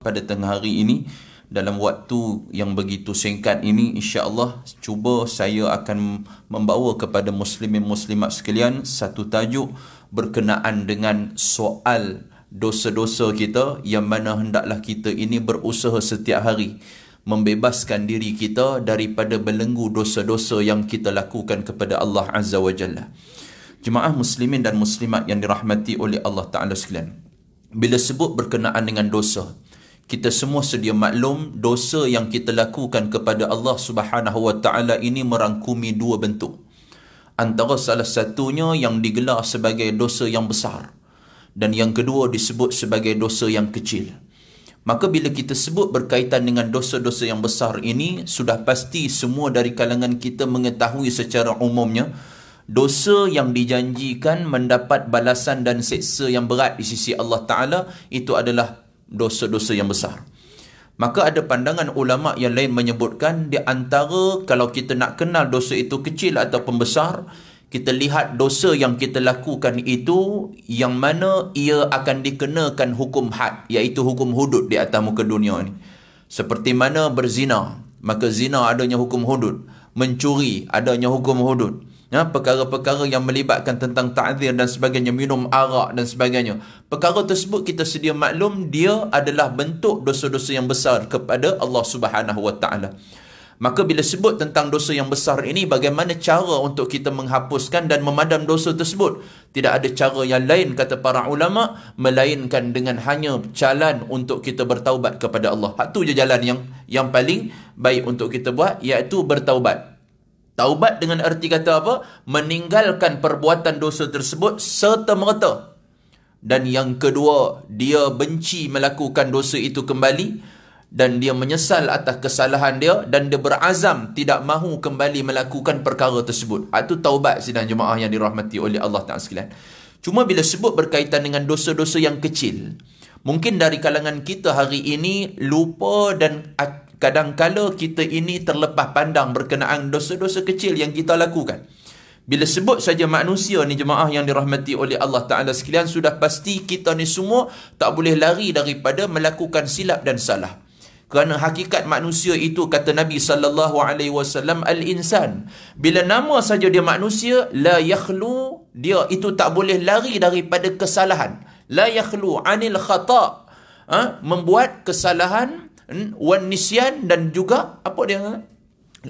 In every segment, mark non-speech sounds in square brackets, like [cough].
pada tengah hari ini dalam waktu yang begitu singkat ini insya-Allah cuba saya akan membawa kepada muslimin muslimat sekalian satu tajuk berkenaan dengan soal dosa-dosa kita yang mana hendaklah kita ini berusaha setiap hari membebaskan diri kita daripada belenggu dosa-dosa yang kita lakukan kepada Allah Azza wa Jalla. Jemaah muslimin dan muslimat yang dirahmati oleh Allah Taala sekalian. Bila sebut berkenaan dengan dosa, kita semua sedia maklum dosa yang kita lakukan kepada Allah Subhanahu Wa Taala ini merangkumi dua bentuk. Antara salah satunya yang digelar sebagai dosa yang besar dan yang kedua disebut sebagai dosa yang kecil. Maka bila kita sebut berkaitan dengan dosa-dosa yang besar ini, sudah pasti semua dari kalangan kita mengetahui secara umumnya dosa yang dijanjikan mendapat balasan dan seksa yang berat di sisi Allah Ta'ala itu adalah dosa-dosa yang besar. Maka ada pandangan ulama' yang lain menyebutkan di antara kalau kita nak kenal dosa itu kecil atau pembesar, kita lihat dosa yang kita lakukan itu yang mana ia akan dikenakan hukum had, iaitu hukum hudud di atas muka dunia ini. Seperti mana berzina, maka zina adanya hukum hudud. Mencuri adanya hukum hudud ya perkara-perkara yang melibatkan tentang ta'zir dan sebagainya minum arak dan sebagainya perkara tersebut kita sedia maklum dia adalah bentuk dosa-dosa yang besar kepada Allah Subhanahu wa maka bila sebut tentang dosa yang besar ini bagaimana cara untuk kita menghapuskan dan memadam dosa tersebut tidak ada cara yang lain kata para ulama melainkan dengan hanya jalan untuk kita bertaubat kepada Allah. Hak je jalan yang yang paling baik untuk kita buat iaitu bertaubat. Taubat dengan erti kata apa? Meninggalkan perbuatan dosa tersebut serta-merta. Dan yang kedua, dia benci melakukan dosa itu kembali dan dia menyesal atas kesalahan dia dan dia berazam tidak mahu kembali melakukan perkara tersebut. Ah, itu taubat sidang jemaah yang dirahmati oleh Allah Ta'ala sekalian. Cuma bila sebut berkaitan dengan dosa-dosa yang kecil, mungkin dari kalangan kita hari ini lupa dan kadangkala kita ini terlepas pandang berkenaan dosa-dosa kecil yang kita lakukan. Bila sebut saja manusia ni jemaah yang dirahmati oleh Allah Ta'ala sekalian, sudah pasti kita ni semua tak boleh lari daripada melakukan silap dan salah. Kerana hakikat manusia itu kata Nabi sallallahu alaihi wasallam al-insan. Bila nama saja dia manusia, la yakhlu dia itu tak boleh lari daripada kesalahan. La yakhlu anil khata. Ha? Membuat kesalahan Hmm? wan nisyan dan juga apa dia kata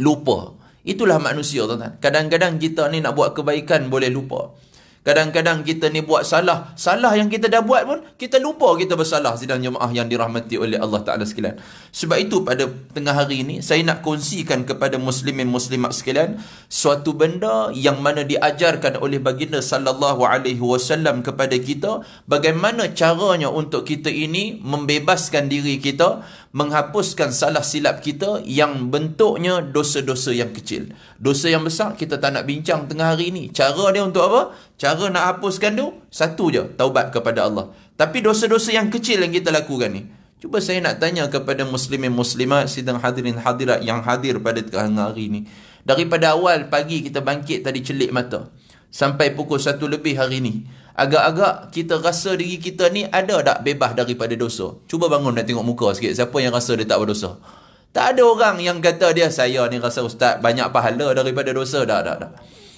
lupa itulah manusia tuan-tuan kadang-kadang kita ni nak buat kebaikan boleh lupa kadang-kadang kita ni buat salah salah yang kita dah buat pun kita lupa kita bersalah sidang jemaah yang dirahmati oleh Allah Taala sekalian sebab itu pada tengah hari ini saya nak kongsikan kepada muslimin muslimat sekalian suatu benda yang mana diajarkan oleh baginda sallallahu alaihi wasallam kepada kita bagaimana caranya untuk kita ini membebaskan diri kita menghapuskan salah silap kita yang bentuknya dosa-dosa yang kecil. Dosa yang besar kita tak nak bincang tengah hari ni. Cara dia untuk apa? Cara nak hapuskan tu satu je, taubat kepada Allah. Tapi dosa-dosa yang kecil yang kita lakukan ni. Cuba saya nak tanya kepada muslimin muslimat sidang hadirin hadirat yang hadir pada tengah hari ni. Daripada awal pagi kita bangkit tadi celik mata sampai pukul satu lebih hari ini Agak-agak kita rasa diri kita ni ada tak bebas daripada dosa? Cuba bangun dan tengok muka sikit. Siapa yang rasa dia tak berdosa? Tak ada orang yang kata dia, saya ni rasa ustaz banyak pahala daripada dosa. Tak, tak, tak.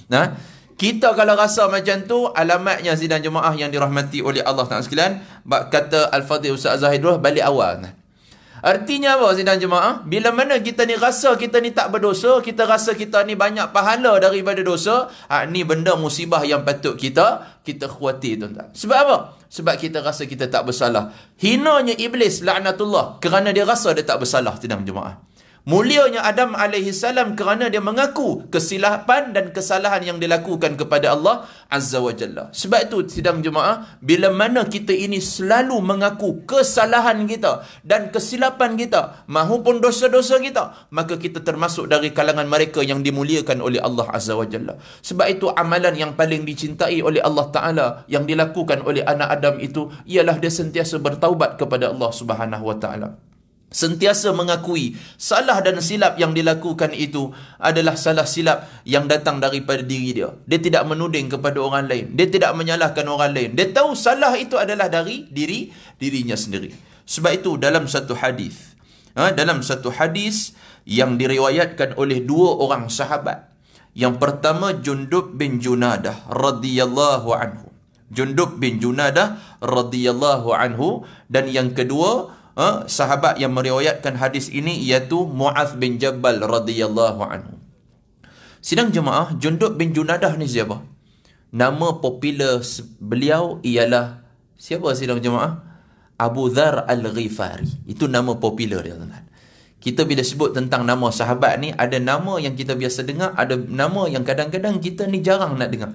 Nah, ha? kita kalau rasa macam tu, alamatnya Zidan Jemaah yang dirahmati oleh Allah SWT. Sekalian, kata Al-Fatih Ustaz Zahidullah, balik awal. Nah. Artinya apa sidang jemaah? Bila mana kita ni rasa kita ni tak berdosa, kita rasa kita ni banyak pahala daripada dosa, ha, ni benda musibah yang patut kita, kita khuatir tuan-tuan. Sebab apa? Sebab kita rasa kita tak bersalah. Hinanya iblis, laknatullah, kerana dia rasa dia tak bersalah sidang jemaah. Mulianya Adam alaihissalam kerana dia mengaku kesilapan dan kesalahan yang dilakukan kepada Allah Azza wa Jalla. Sebab itu sidang jemaah, bila mana kita ini selalu mengaku kesalahan kita dan kesilapan kita mahupun dosa-dosa kita, maka kita termasuk dari kalangan mereka yang dimuliakan oleh Allah Azza wa Jalla. Sebab itu amalan yang paling dicintai oleh Allah Ta'ala yang dilakukan oleh anak Adam itu ialah dia sentiasa bertaubat kepada Allah Subhanahu wa Ta'ala sentiasa mengakui salah dan silap yang dilakukan itu adalah salah silap yang datang daripada diri dia. Dia tidak menuding kepada orang lain. Dia tidak menyalahkan orang lain. Dia tahu salah itu adalah dari diri dirinya sendiri. Sebab itu dalam satu hadis, ha, dalam satu hadis yang diriwayatkan oleh dua orang sahabat. Yang pertama Jundub bin Junadah radhiyallahu anhu. Jundub bin Junadah radhiyallahu anhu dan yang kedua eh, sahabat yang meriwayatkan hadis ini iaitu Muaz bin Jabal radhiyallahu anhu. Sidang jemaah Jundub bin Junadah ni siapa? Nama popular beliau ialah siapa sidang jemaah? Abu Dhar Al-Ghifari. Itu nama popular dia tuan Kita bila sebut tentang nama sahabat ni ada nama yang kita biasa dengar, ada nama yang kadang-kadang kita ni jarang nak dengar.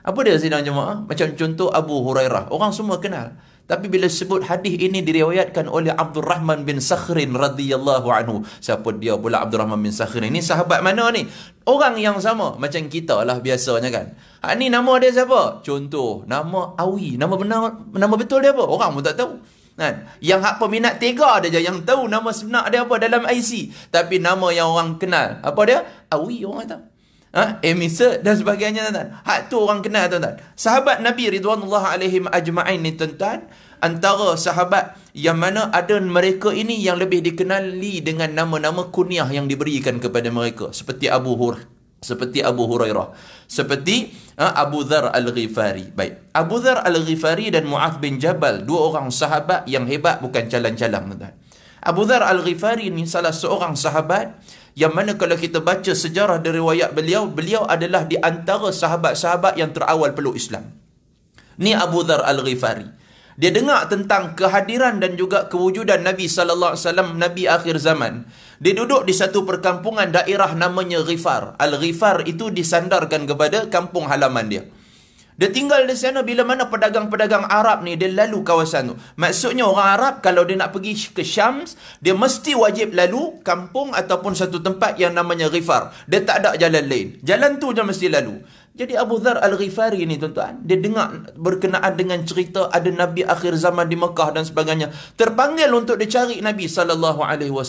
Apa dia sidang jemaah? Macam contoh Abu Hurairah. Orang semua kenal. Tapi bila sebut hadis ini diriwayatkan oleh Abdul Rahman bin Sakhrin radhiyallahu anhu. Siapa dia pula Abdul Rahman bin Sakhrin? Ini sahabat mana ni? Orang yang sama macam kita lah biasanya kan. Ini ha, nama dia siapa? Contoh, nama Awi. Nama benar, nama betul dia apa? Orang pun tak tahu. Kan? Yang hak peminat tega dia je. Yang tahu nama sebenar dia apa dalam IC. Tapi nama yang orang kenal. Apa dia? Awi orang tahu ha? emisa dan sebagainya tuan-tuan. Hak tu orang kenal tuan-tuan. Sahabat Nabi Ridwanullah alaihim ajma'in ni tuan-tuan, antara sahabat yang mana ada mereka ini yang lebih dikenali dengan nama-nama kuniah yang diberikan kepada mereka. Seperti Abu Hur Seperti Abu Hurairah. Seperti ha, Abu Dhar Al-Ghifari. Baik. Abu Dhar Al-Ghifari dan Mu'ad bin Jabal. Dua orang sahabat yang hebat bukan calang-calang. Abu Dhar Al-Ghifari ni salah seorang sahabat yang mana kalau kita baca sejarah dari riwayat beliau, beliau adalah di antara sahabat-sahabat yang terawal peluk Islam. Ni Abu Dhar Al-Ghifari. Dia dengar tentang kehadiran dan juga kewujudan Nabi sallallahu alaihi wasallam Nabi akhir zaman. Dia duduk di satu perkampungan daerah namanya Ghifar. Al-Ghifar itu disandarkan kepada kampung halaman dia. Dia tinggal di sana bila mana pedagang-pedagang Arab ni dia lalu kawasan tu. Maksudnya orang Arab kalau dia nak pergi ke Syams, dia mesti wajib lalu kampung ataupun satu tempat yang namanya Ghifar. Dia tak ada jalan lain. Jalan tu je mesti lalu. Jadi Abu Dhar Al-Ghifari ni tuan-tuan, dia dengar berkenaan dengan cerita ada Nabi akhir zaman di Mekah dan sebagainya. Terpanggil untuk dia cari Nabi SAW.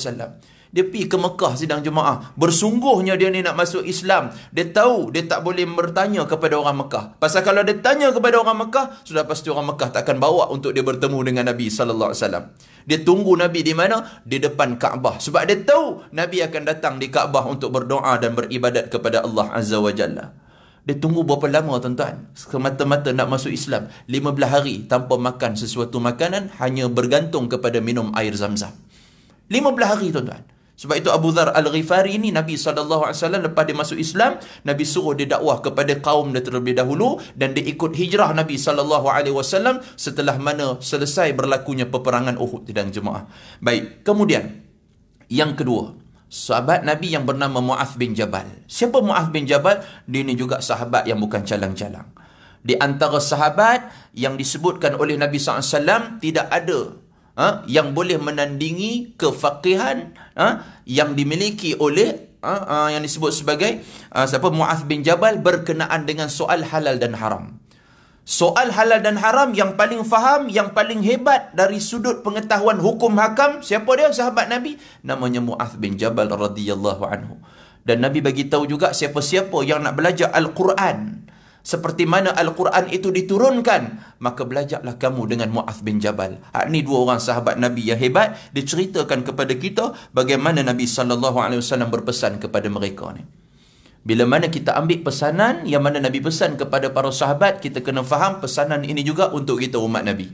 Dia pergi ke Mekah sidang jemaah. Bersungguhnya dia ni nak masuk Islam. Dia tahu dia tak boleh bertanya kepada orang Mekah. Pasal kalau dia tanya kepada orang Mekah, sudah pasti orang Mekah tak akan bawa untuk dia bertemu dengan Nabi Sallallahu Alaihi Wasallam. Dia tunggu Nabi di mana? Di depan Kaabah. Sebab dia tahu Nabi akan datang di Kaabah untuk berdoa dan beribadat kepada Allah Azza wa Jalla. Dia tunggu berapa lama tuan-tuan? Semata-mata nak masuk Islam. 15 hari tanpa makan sesuatu makanan hanya bergantung kepada minum air zam-zam. 15 hari tuan-tuan. Sebab itu Abu Dhar Al-Ghifari ni Nabi SAW lepas dia masuk Islam, Nabi suruh dia dakwah kepada kaum dia terlebih dahulu dan dia ikut hijrah Nabi SAW setelah mana selesai berlakunya peperangan Uhud dan Jemaah. Baik, kemudian yang kedua, sahabat Nabi yang bernama Mu'ath bin Jabal. Siapa Mu'ath bin Jabal? Dia ni juga sahabat yang bukan calang-calang. Di antara sahabat yang disebutkan oleh Nabi SAW tidak ada ha, yang boleh menandingi kefakihan ha, yang dimiliki oleh ha, ha, yang disebut sebagai ha, siapa Muaz bin Jabal berkenaan dengan soal halal dan haram. Soal halal dan haram yang paling faham, yang paling hebat dari sudut pengetahuan hukum hakam, siapa dia sahabat Nabi? Namanya Muaz bin Jabal radhiyallahu anhu. Dan Nabi bagi tahu juga siapa-siapa yang nak belajar Al-Quran, seperti mana Al-Quran itu diturunkan, maka belajarlah kamu dengan Mu'az bin Jabal. Ini ha, dua orang sahabat Nabi yang hebat, diceritakan kepada kita bagaimana Nabi SAW berpesan kepada mereka ni. Bila mana kita ambil pesanan yang mana Nabi pesan kepada para sahabat, kita kena faham pesanan ini juga untuk kita umat Nabi.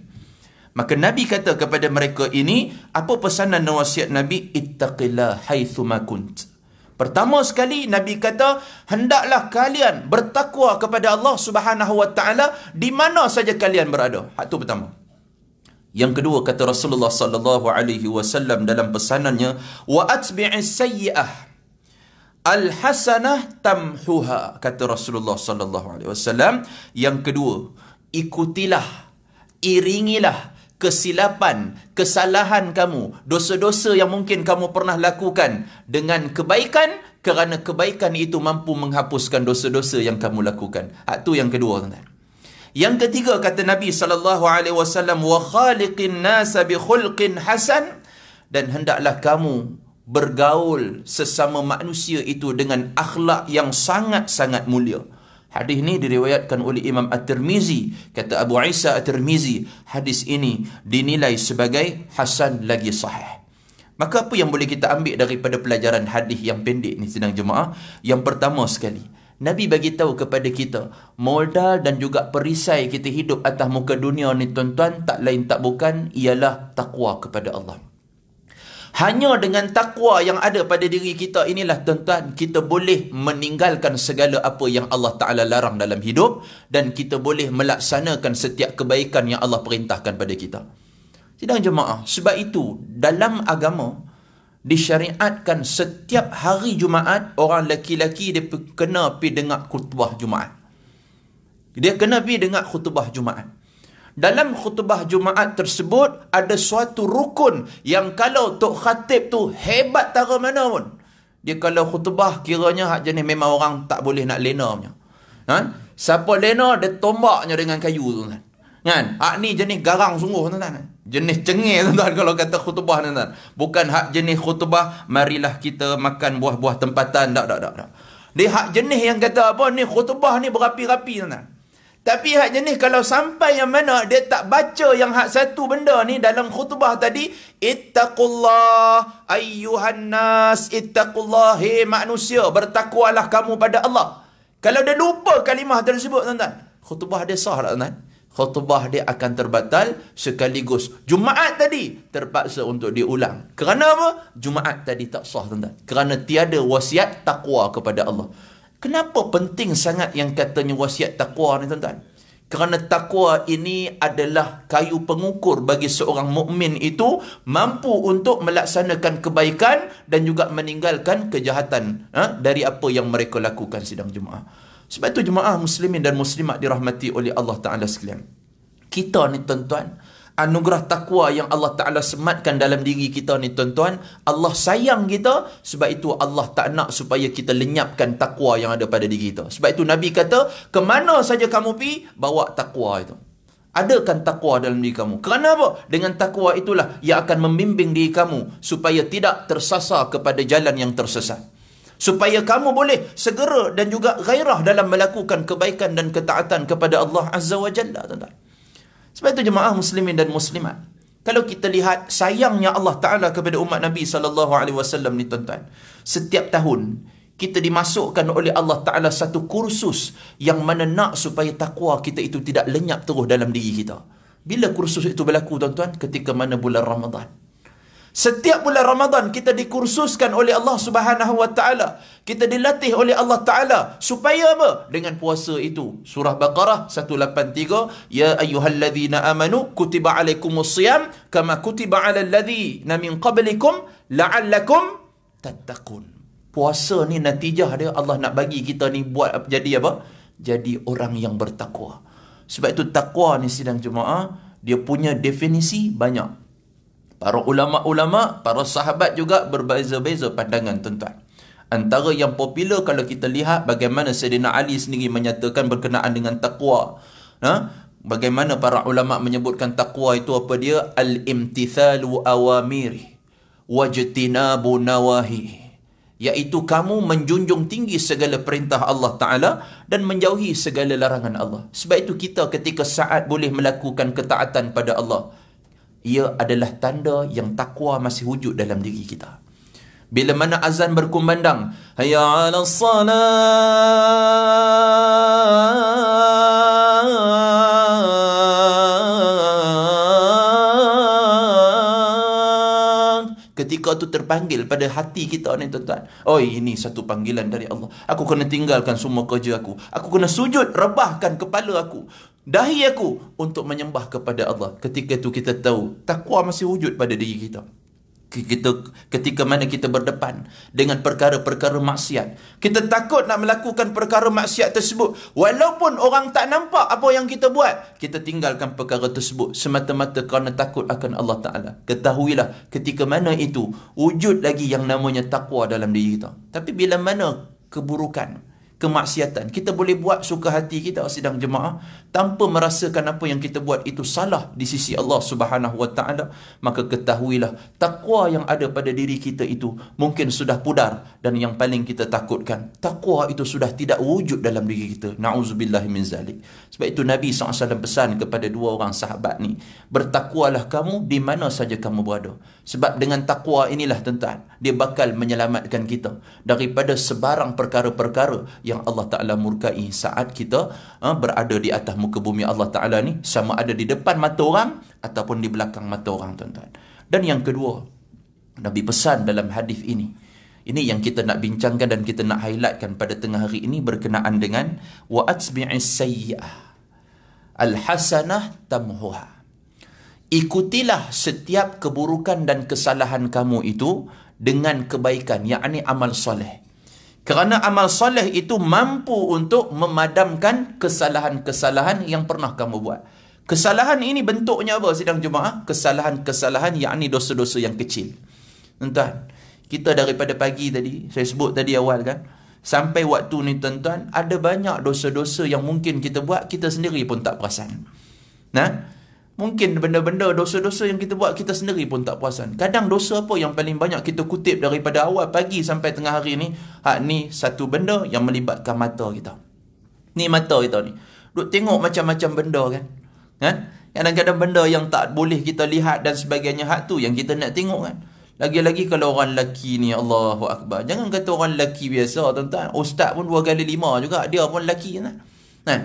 Maka Nabi kata kepada mereka ini, apa pesanan dan wasiat Nabi? Ittaqillah haithumakunt. kunt. Pertama sekali Nabi kata hendaklah kalian bertakwa kepada Allah Subhanahu wa taala di mana saja kalian berada. Hak tu pertama. Yang kedua kata Rasulullah sallallahu alaihi wasallam dalam pesanannya wa atbi'is sayyi'ah al hasanah tamhuha kata Rasulullah sallallahu alaihi wasallam yang kedua ikutilah iringilah kesilapan, kesalahan kamu, dosa-dosa yang mungkin kamu pernah lakukan dengan kebaikan kerana kebaikan itu mampu menghapuskan dosa-dosa yang kamu lakukan. Itu ha, yang kedua, tuan Yang ketiga kata Nabi saw alaihi wasallam wa hasan dan hendaklah kamu bergaul sesama manusia itu dengan akhlak yang sangat-sangat mulia. Hadis ini diriwayatkan oleh Imam At-Tirmizi, kata Abu Isa At-Tirmizi, hadis ini dinilai sebagai hasan lagi sahih. Maka apa yang boleh kita ambil daripada pelajaran hadis yang pendek ni sedang jemaah? Yang pertama sekali, Nabi bagi tahu kepada kita, modal dan juga perisai kita hidup atas muka dunia ni tuan-tuan tak lain tak bukan ialah takwa kepada Allah. Hanya dengan takwa yang ada pada diri kita inilah tuan-tuan kita boleh meninggalkan segala apa yang Allah Taala larang dalam hidup dan kita boleh melaksanakan setiap kebaikan yang Allah perintahkan pada kita. Sidang jemaah, sebab itu dalam agama disyariatkan setiap hari Jumaat orang lelaki-lelaki dia kena pergi dengar khutbah Jumaat. Dia kena pergi dengar khutbah Jumaat. Dalam khutbah Jumaat tersebut ada suatu rukun yang kalau Tok Khatib tu hebat tak mana pun. Dia kalau khutbah kiranya hak jenis memang orang tak boleh nak lena punya. Ha? Siapa lena dia tombaknya dengan kayu tu kan. Kan? Hak ni jenis garang sungguh tuan-tuan. Jenis cengih tuan-tuan kalau kata khutbah tuan-tuan. Bukan hak jenis khutbah marilah kita makan buah-buah tempatan. Tak, tak, tak, Dia hak jenis yang kata apa ni khutbah ni berapi-rapi tuan-tuan. Tapi hak jenis kalau sampai yang mana dia tak baca yang hak satu benda ni dalam khutbah tadi. Ittaqullah ayyuhan nas ittaqullah hei manusia bertakwalah kamu pada Allah. Kalau dia lupa kalimah tersebut tuan-tuan. Khutbah dia sah tak tuan-tuan? Khutbah dia akan terbatal sekaligus. Jumaat tadi terpaksa untuk diulang. Kerana apa? Jumaat tadi tak sah tuan-tuan. Kerana tiada wasiat takwa kepada Allah. Kenapa penting sangat yang katanya wasiat takwa ni tuan-tuan? Kerana takwa ini adalah kayu pengukur bagi seorang mukmin itu mampu untuk melaksanakan kebaikan dan juga meninggalkan kejahatan ha? dari apa yang mereka lakukan sidang jemaah. Sebab itu jemaah muslimin dan muslimat dirahmati oleh Allah Ta'ala sekalian. Kita ni tuan-tuan, anugerah takwa yang Allah Ta'ala sematkan dalam diri kita ni tuan-tuan. Allah sayang kita sebab itu Allah tak nak supaya kita lenyapkan takwa yang ada pada diri kita. Sebab itu Nabi kata, ke mana saja kamu pi bawa takwa itu. Adakan takwa dalam diri kamu. Kerana apa? Dengan takwa itulah yang akan membimbing diri kamu supaya tidak tersasar kepada jalan yang tersesat. Supaya kamu boleh segera dan juga gairah dalam melakukan kebaikan dan ketaatan kepada Allah Azza wa Jalla. Tuan-tuan. Sebab itu jemaah muslimin dan muslimat. Kalau kita lihat sayangnya Allah Ta'ala kepada umat Nabi SAW ni tuan-tuan. Setiap tahun, kita dimasukkan oleh Allah Ta'ala satu kursus yang mana nak supaya takwa kita itu tidak lenyap terus dalam diri kita. Bila kursus itu berlaku tuan-tuan? Ketika mana bulan Ramadhan. Setiap bulan Ramadan kita dikursuskan oleh Allah Subhanahu Wa Taala. Kita dilatih oleh Allah Taala supaya apa? Dengan puasa itu. Surah Baqarah 183, ya ayyuhallazina amanu kutiba alaikumusiyam kama kutiba alal ladzina min qablikum la'allakum tattaqun. Puasa ni natijah dia Allah nak bagi kita ni buat apa? jadi apa? Jadi orang yang bertakwa. Sebab itu takwa ni sidang jemaah, dia punya definisi banyak. Para ulama-ulama, para sahabat juga berbeza-beza pandangan tuan-tuan. Antara yang popular kalau kita lihat bagaimana Sayyidina Ali sendiri menyatakan berkenaan dengan taqwa. Ha? Bagaimana para ulama menyebutkan taqwa itu apa dia? Al-imtithalu awamiri wajtinabu nawahi. Iaitu kamu menjunjung tinggi segala perintah Allah Ta'ala dan menjauhi segala larangan Allah. Sebab itu kita ketika saat boleh melakukan ketaatan pada Allah ia adalah tanda yang takwa masih wujud dalam diri kita. Bila mana azan berkumandang, Hayya ala salam. Ketika tu terpanggil pada hati kita ni tuan-tuan. Oh ini satu panggilan dari Allah. Aku kena tinggalkan semua kerja aku. Aku kena sujud, rebahkan kepala aku dahi aku untuk menyembah kepada Allah. Ketika itu kita tahu takwa masih wujud pada diri kita. Kita, ketika mana kita berdepan dengan perkara-perkara maksiat kita takut nak melakukan perkara maksiat tersebut walaupun orang tak nampak apa yang kita buat kita tinggalkan perkara tersebut semata-mata kerana takut akan Allah Ta'ala ketahuilah ketika mana itu wujud lagi yang namanya takwa dalam diri kita tapi bila mana keburukan kemaksiatan kita boleh buat suka hati kita sedang jemaah tanpa merasakan apa yang kita buat itu salah di sisi Allah Subhanahu Wa Taala maka ketahuilah takwa yang ada pada diri kita itu mungkin sudah pudar dan yang paling kita takutkan takwa itu sudah tidak wujud dalam diri kita naudzubillah min zalik sebab itu Nabi SAW pesan kepada dua orang sahabat ni bertakwalah kamu di mana saja kamu berada sebab dengan takwa inilah tuan dia bakal menyelamatkan kita daripada sebarang perkara-perkara yang Allah Taala murkai saat kita ha, berada di atas muka bumi Allah Ta'ala ni sama ada di depan mata orang ataupun di belakang mata orang tuan-tuan. Dan yang kedua, Nabi pesan dalam hadis ini. Ini yang kita nak bincangkan dan kita nak highlightkan pada tengah hari ini berkenaan dengan wa atbi'is sayyi'ah. Al hasanah tamhuha. Ikutilah setiap keburukan dan kesalahan kamu itu dengan kebaikan, yakni amal soleh. Kerana amal soleh itu mampu untuk memadamkan kesalahan-kesalahan yang pernah kamu buat. Kesalahan ini bentuknya apa sidang jumaat Kesalahan-kesalahan yang yakni dosa-dosa yang kecil. Tuan-tuan, kita daripada pagi tadi, saya sebut tadi awal kan, sampai waktu ni tuan-tuan, ada banyak dosa-dosa yang mungkin kita buat, kita sendiri pun tak perasan. Nah, Mungkin benda-benda dosa-dosa yang kita buat kita sendiri pun tak puasan. Kadang dosa apa yang paling banyak kita kutip daripada awal pagi sampai tengah hari ni, hak ni satu benda yang melibatkan mata kita. Ni mata kita ni. Duk tengok macam-macam benda kan. Kan? Kadang-kadang benda yang tak boleh kita lihat dan sebagainya hak tu yang kita nak tengok kan. Lagi-lagi kalau orang lelaki ni Allahu Akbar. Jangan kata orang lelaki biasa tuan-tuan. Ustaz pun dua kali lima juga. Dia pun lelaki kan. Kan?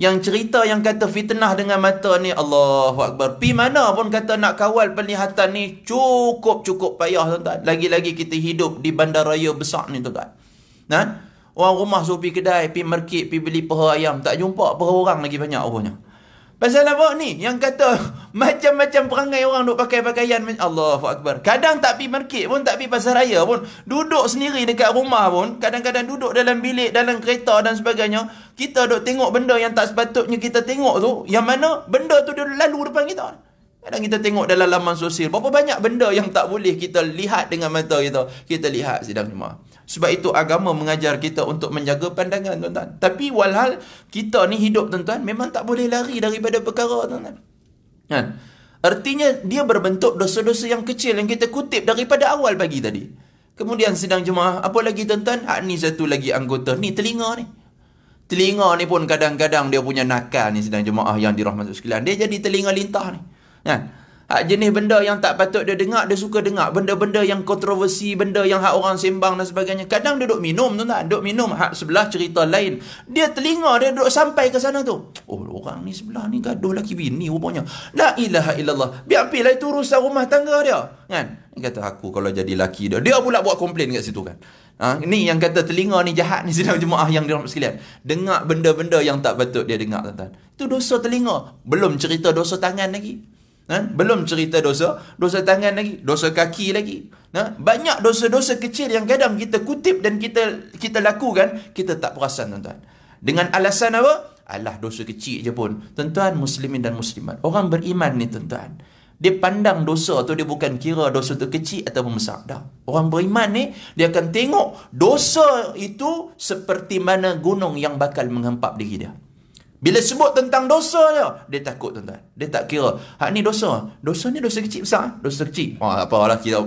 yang cerita yang kata fitnah dengan mata ni Allahu Akbar. Pi mana pun kata nak kawal penglihatan ni cukup-cukup payah tuan-tuan. Lagi-lagi kita hidup di bandaraya besar ni tuan-tuan. Nah, ha? orang rumah supi kedai, pi merkit, pi beli peha ayam. Tak jumpa peha orang lagi banyak rupanya. Pasal apa ni? Yang kata [laughs] macam-macam perangai orang duk pakai pakaian. Allahu Akbar. Kadang tak pergi market pun, tak pergi pasar raya pun. Duduk sendiri dekat rumah pun. Kadang-kadang duduk dalam bilik, dalam kereta dan sebagainya. Kita duk tengok benda yang tak sepatutnya kita tengok tu. Yang mana benda tu dia lalu depan kita. Kadang kita tengok dalam laman sosial, berapa banyak benda yang tak boleh kita lihat dengan mata kita. Kita lihat sidang jemaah. Sebab itu agama mengajar kita untuk menjaga pandangan tuan-tuan. Tapi walhal kita ni hidup tuan-tuan memang tak boleh lari daripada perkara tuan-tuan. Ha. Artinya dia berbentuk dosa-dosa yang kecil yang kita kutip daripada awal pagi tadi. Kemudian sidang jemaah, apa lagi tuan-tuan? Ha, ni satu lagi anggota. Ni telinga ni. Telinga ni pun kadang-kadang dia punya nakal ni sidang jemaah yang dirahmati sekalian. Dia jadi telinga lintah ni. Kan? Hak jenis benda yang tak patut dia dengar, dia suka dengar. Benda-benda yang kontroversi, benda yang hak orang sembang dan sebagainya. Kadang dia duduk minum tu tak? Duduk minum hak sebelah cerita lain. Dia telinga dia duduk sampai ke sana tu. Oh, orang ni sebelah ni gaduh lelaki bini rupanya. La ilaha illallah. Biar pilih itu rusak rumah tangga dia. Kan? Kata aku kalau jadi laki dia. Dia pula buat komplain kat situ kan. Ha? Ni yang kata telinga ni jahat ni [laughs] sedang jemaah yang dirahmat sekalian. Dengar benda-benda yang tak patut dia dengar. Tuan -tuan. Itu dosa telinga. Belum cerita dosa tangan lagi. Ha? Belum cerita dosa, dosa tangan lagi, dosa kaki lagi. Ha? Banyak dosa-dosa kecil yang kadang kita kutip dan kita kita lakukan, kita tak perasan tuan-tuan. Dengan alasan apa? Alah dosa kecil je pun. Tuan-tuan muslimin dan muslimat. Orang beriman ni tuan-tuan. Dia pandang dosa tu dia bukan kira dosa tu kecil atau besar. Dah. Orang beriman ni dia akan tengok dosa itu seperti mana gunung yang bakal menghempap diri dia. Bila sebut tentang dosa dia, dia takut tuan-tuan. Dia tak kira. Hak ni dosa. Dosa ni dosa kecil besar. Eh? Dosa kecil. Wah, apa orang lah, kira.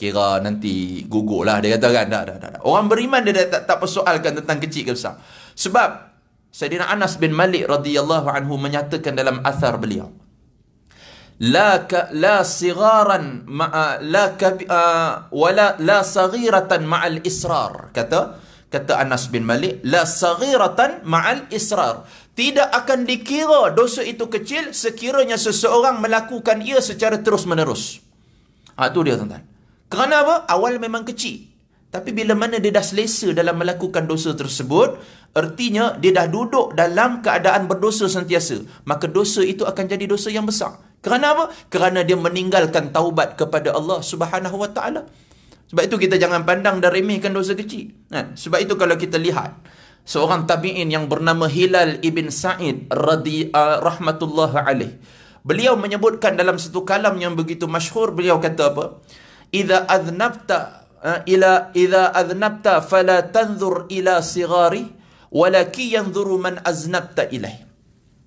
Kira nanti gugur lah. Dia kata kan. Dah, dah, dah. Orang beriman dia dah tak, tak persoalkan tentang kecil ke besar. Sebab Sayyidina Anas bin Malik radhiyallahu anhu menyatakan dalam asar beliau. La ka, la sigaran ma la ka, uh, wala la sagiratan ma'al israr kata kata Anas bin Malik la sagiratan ma'al israr tidak akan dikira dosa itu kecil sekiranya seseorang melakukan ia secara terus menerus. Ha, itu dia tuan-tuan. Kerana apa? Awal memang kecil. Tapi bila mana dia dah selesa dalam melakukan dosa tersebut, ertinya dia dah duduk dalam keadaan berdosa sentiasa. Maka dosa itu akan jadi dosa yang besar. Kerana apa? Kerana dia meninggalkan taubat kepada Allah Subhanahu Wa Sebab itu kita jangan pandang dan remehkan dosa kecil. Ha? Sebab itu kalau kita lihat, seorang tabi'in yang bernama Hilal ibn Sa'id radhi uh, ah, rahmatullah alaih. Beliau menyebutkan dalam satu kalam yang begitu masyhur beliau kata apa? Idza aznabta ah, ila idza aznabta fala tanzur ila sigari walaki yanzuru man aznabta ilaih.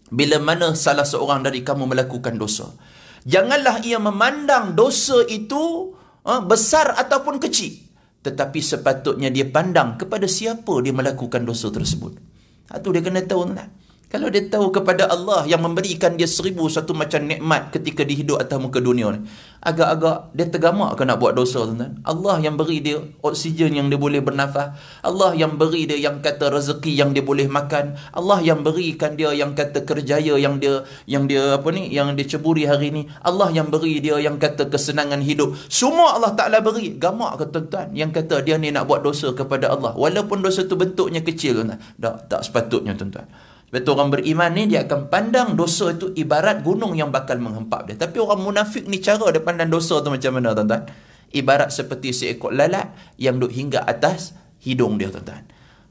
Bila mana salah seorang dari kamu melakukan dosa. Janganlah ia memandang dosa itu ah, besar ataupun kecil tetapi sepatutnya dia pandang kepada siapa dia melakukan dosa tersebut. Itu ha, dia kena tahu tuan kalau dia tahu kepada Allah yang memberikan dia seribu satu macam nikmat ketika dihidup atas muka dunia ni. Agak-agak dia tergamak ke nak buat dosa tu. tuan Allah yang beri dia oksigen yang dia boleh bernafas. Allah yang beri dia yang kata rezeki yang dia boleh makan. Allah yang berikan dia yang kata kerjaya yang dia yang dia apa ni yang dia ceburi hari ni. Allah yang beri dia yang kata kesenangan hidup. Semua Allah Taala beri. Gamak ke tuan-tuan yang kata dia ni nak buat dosa kepada Allah walaupun dosa tu bentuknya kecil tuan-tuan. Tak tak sepatutnya tuan-tuan. Betul orang beriman ni dia akan pandang dosa itu ibarat gunung yang bakal menghempap dia. Tapi orang munafik ni cara dia pandang dosa tu macam mana tuan-tuan? Ibarat seperti seekor lalat yang duk hingga atas hidung dia tuan-tuan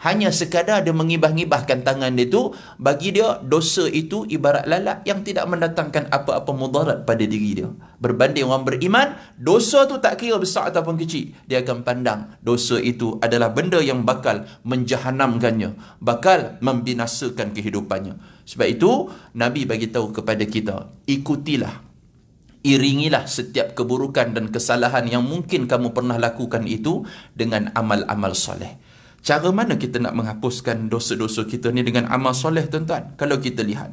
hanya sekadar dia mengibah-ngibahkan tangan dia tu bagi dia dosa itu ibarat lalat yang tidak mendatangkan apa-apa mudarat pada diri dia berbanding orang beriman dosa tu tak kira besar ataupun kecil dia akan pandang dosa itu adalah benda yang bakal menjahanamkannya bakal membinasakan kehidupannya sebab itu nabi bagi tahu kepada kita ikutilah iringilah setiap keburukan dan kesalahan yang mungkin kamu pernah lakukan itu dengan amal-amal soleh. Cara mana kita nak menghapuskan dosa-dosa kita ni dengan amal soleh tuan-tuan? Kalau kita lihat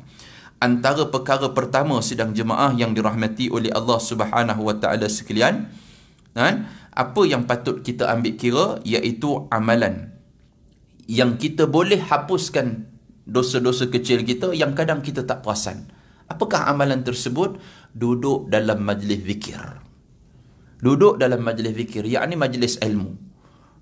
antara perkara pertama sidang jemaah yang dirahmati oleh Allah Subhanahu Wa Taala sekalian, kan? Apa yang patut kita ambil kira iaitu amalan yang kita boleh hapuskan dosa-dosa kecil kita yang kadang kita tak perasan. Apakah amalan tersebut? Duduk dalam majlis zikir. Duduk dalam majlis zikir, yakni majlis ilmu.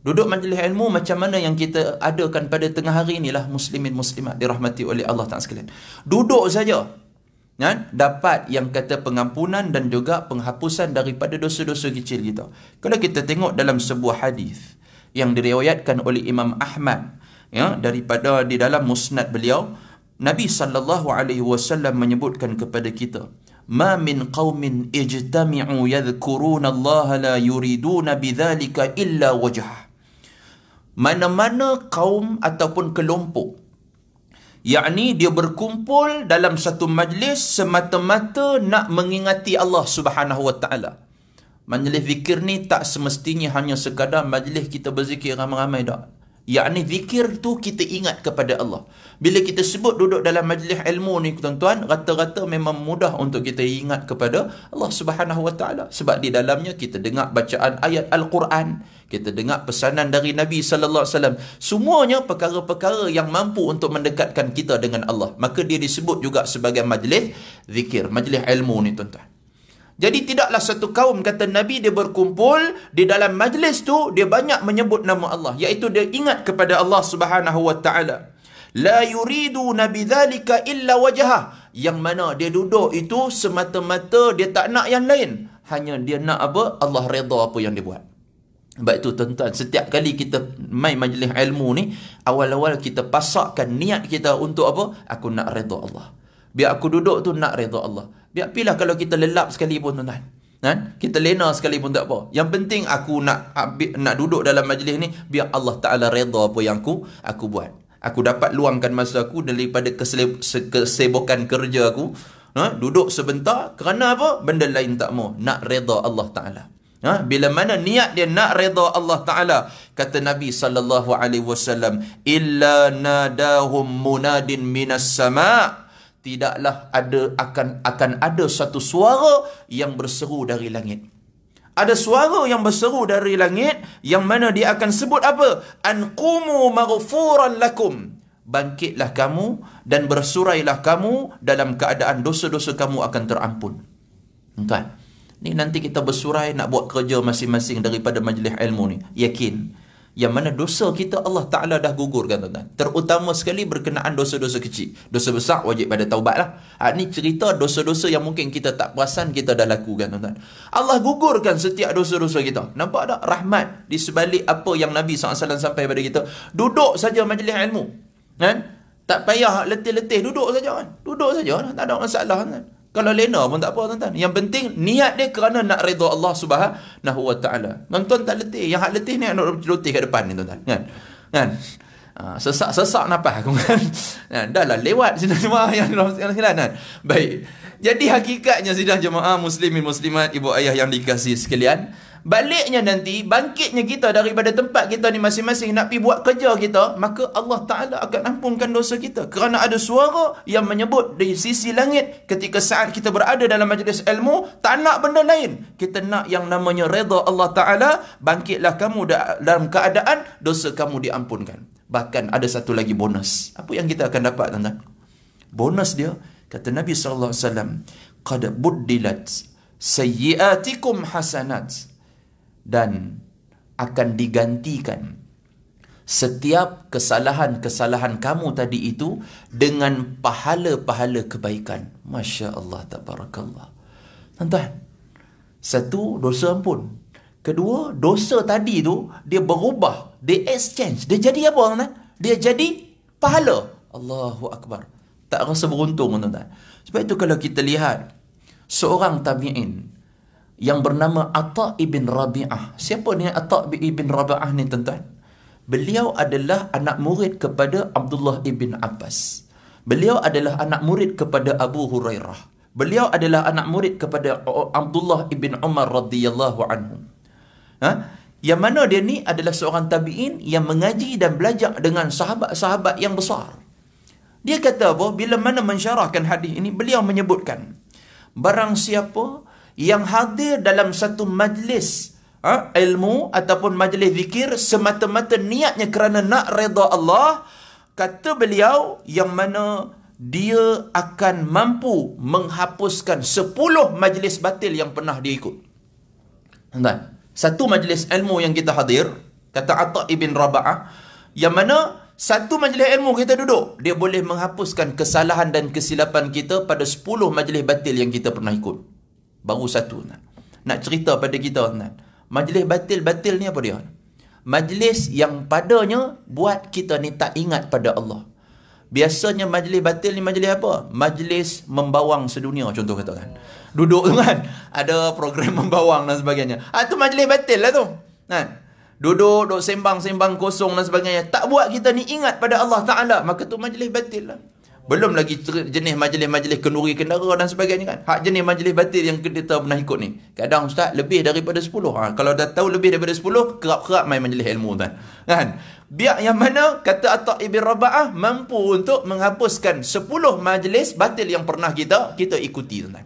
Duduk majlis ilmu macam mana yang kita adakan pada tengah hari inilah muslimin muslimat dirahmati oleh Allah Taala sekalian. Duduk saja. Ya, dapat yang kata pengampunan dan juga penghapusan daripada dosa-dosa kecil kita. Kalau kita tengok dalam sebuah hadis yang diriwayatkan oleh Imam Ahmad ya daripada di dalam musnad beliau Nabi sallallahu alaihi wasallam menyebutkan kepada kita ma min qaumin ijtami'u yadhkuruna Allah la yuriduna bidzalika illa wajhah mana-mana kaum ataupun kelompok yakni dia berkumpul dalam satu majlis semata-mata nak mengingati Allah Subhanahu Wa Taala majlis fikir ni tak semestinya hanya sekadar majlis kita berzikir ramai-ramai dah ni zikir tu kita ingat kepada Allah. Bila kita sebut duduk dalam majlis ilmu ni tuan-tuan, rata-rata memang mudah untuk kita ingat kepada Allah Subhanahu Wa Taala sebab di dalamnya kita dengar bacaan ayat al-Quran, kita dengar pesanan dari Nabi sallallahu alaihi wasallam. Semuanya perkara-perkara yang mampu untuk mendekatkan kita dengan Allah. Maka dia disebut juga sebagai majlis zikir, majlis ilmu ni tuan-tuan. Jadi tidaklah satu kaum kata Nabi dia berkumpul di dalam majlis tu dia banyak menyebut nama Allah iaitu dia ingat kepada Allah Subhanahu wa taala. La yuridu nabi zalika illa wajha yang mana dia duduk itu semata-mata dia tak nak yang lain hanya dia nak apa Allah redha apa yang dia buat. Baik tu tuan-tuan, setiap kali kita main majlis ilmu ni, awal-awal kita pasakkan niat kita untuk apa? Aku nak redha Allah. Biar aku duduk tu nak redha Allah. Biar pilah kalau kita lelap sekali pun tuan-tuan. Kan? Kita lena sekali pun tak apa. Yang penting aku nak nak duduk dalam majlis ni biar Allah Taala redha apa yang aku aku buat. Aku dapat luangkan masa aku daripada kesibukan kerja aku, ha? duduk sebentar kerana apa? Benda lain tak mau, nak reda Allah Taala. Ha? Bila mana niat dia nak reda Allah Ta'ala Kata Nabi SAW Illa nadahum munadin minas sama' tidaklah ada akan akan ada satu suara yang berseru dari langit. Ada suara yang berseru dari langit yang mana dia akan sebut apa? Anqumu maghfuran lakum. Bangkitlah kamu dan bersurailah kamu dalam keadaan dosa-dosa kamu akan terampun. Tuan. Ni nanti kita bersurai nak buat kerja masing-masing daripada majlis ilmu ni. Yakin yang mana dosa kita Allah Ta'ala dah gugurkan tuan-tuan. Terutama sekali berkenaan dosa-dosa kecil. Dosa besar wajib pada taubat lah. Ha, ini cerita dosa-dosa yang mungkin kita tak perasan kita dah lakukan tuan-tuan. Allah gugurkan setiap dosa-dosa kita. Nampak tak? Rahmat di sebalik apa yang Nabi SAW sampai pada kita. Duduk saja majlis ilmu. Kan? Tak payah letih-letih duduk saja kan. Duduk saja kan? Tak ada masalah kan. Kalau lena pun tak apa tuan-tuan. Yang penting niat dia kerana nak redha Allah Subhanahu Wa Taala. Tuan-tuan tak letih. Yang hak letih ni nak letih kat depan ni tuan-tuan. Kan? Kan? Ha, sesak-sesak nafas aku kan. [laughs] kan? Dah lah lewat sinar jemaah yang dalam sekalian kan. Baik. Jadi hakikatnya sinar jemaah muslimin muslimat ibu ayah yang dikasih sekalian. Baliknya nanti, bangkitnya kita daripada tempat kita ni masing-masing nak pergi buat kerja kita, maka Allah Ta'ala akan ampunkan dosa kita. Kerana ada suara yang menyebut di sisi langit ketika saat kita berada dalam majlis ilmu, tak nak benda lain. Kita nak yang namanya reda Allah Ta'ala, bangkitlah kamu dalam keadaan dosa kamu diampunkan. Bahkan ada satu lagi bonus. Apa yang kita akan dapat, tuan-tuan? Bonus dia, kata Nabi SAW, قَدَ بُدِّلَتْ hasanat dan akan digantikan setiap kesalahan-kesalahan kamu tadi itu dengan pahala-pahala kebaikan. Masya Allah, tabarakallah. Tuan-tuan, satu dosa ampun. Kedua, dosa tadi tu dia berubah. Dia exchange. Dia jadi apa, tuan-tuan? Dia jadi pahala. Allahu Akbar. Tak rasa beruntung, tuan-tuan. Sebab itu kalau kita lihat, seorang tabi'in, yang bernama Atta ibn Rabi'ah. Siapa ni Atta ibn Rabi'ah ni tuan-tuan? Beliau adalah anak murid kepada Abdullah ibn Abbas. Beliau adalah anak murid kepada Abu Hurairah. Beliau adalah anak murid kepada Abdullah ibn Umar radhiyallahu anhu. Ha? Yang mana dia ni adalah seorang tabi'in yang mengaji dan belajar dengan sahabat-sahabat yang besar. Dia kata apa? Bila mana mensyarahkan hadis ini, beliau menyebutkan. Barang siapa yang hadir dalam satu majlis ha, ilmu ataupun majlis zikir semata-mata niatnya kerana nak redha Allah kata beliau yang mana dia akan mampu menghapuskan 10 majlis batil yang pernah dia ikut. Tuan, satu majlis ilmu yang kita hadir kata Atha ibn Rabah yang mana satu majlis ilmu kita duduk dia boleh menghapuskan kesalahan dan kesilapan kita pada 10 majlis batil yang kita pernah ikut. Baru satu tuan. Nak cerita pada kita tuan. Majlis batil-batil ni apa dia? Majlis yang padanya buat kita ni tak ingat pada Allah. Biasanya majlis batil ni majlis apa? Majlis membawang sedunia contoh kata kan. Duduk tu kan. Ada program [laughs] membawang dan sebagainya. Ah tu majlis batil lah tu. Kan? Duduk, duduk sembang-sembang kosong dan sebagainya. Tak buat kita ni ingat pada Allah Ta'ala. Maka tu majlis batil lah. Belum lagi jenis majlis-majlis kenduri kendara dan sebagainya kan. Hak jenis majlis batil yang kita pernah ikut ni. Kadang ustaz lebih daripada 10. Ha, kalau dah tahu lebih daripada 10, kerap-kerap main majlis ilmu kan. kan? Biar yang mana kata Atta' Ibn Rabah mampu untuk menghapuskan 10 majlis batil yang pernah kita kita ikuti tuan-tuan.